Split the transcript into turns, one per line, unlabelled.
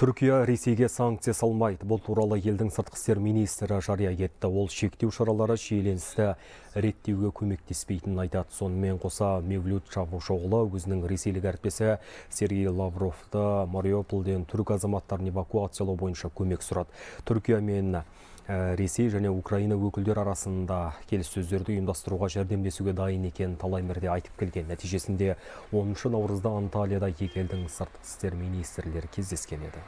Түркия Ресейге санкция салмайды. Бұл туралы елдің сыртқы істер министрі жария етті. Ол шектеу шаралары шиеленісті реттеуге көмектеспейтінін айтады. Сонымен қоса Мевлют Чавушоғлы өзінің ресейлік әріптесі Сергей Лавровты Мариуполден түрік азаматтарын эвакуациялау бойынша көмек сұрады. Түркия мен Ресей және Украина өкілдері арасында келіссөздерді ұйымдастыруға жәрдемдесуге дайын екенін талай мәрте айтып келген. Нәтижесінде 10 наурызда Анталияда екі елдің сыртқы істер министрлері кездескен еді.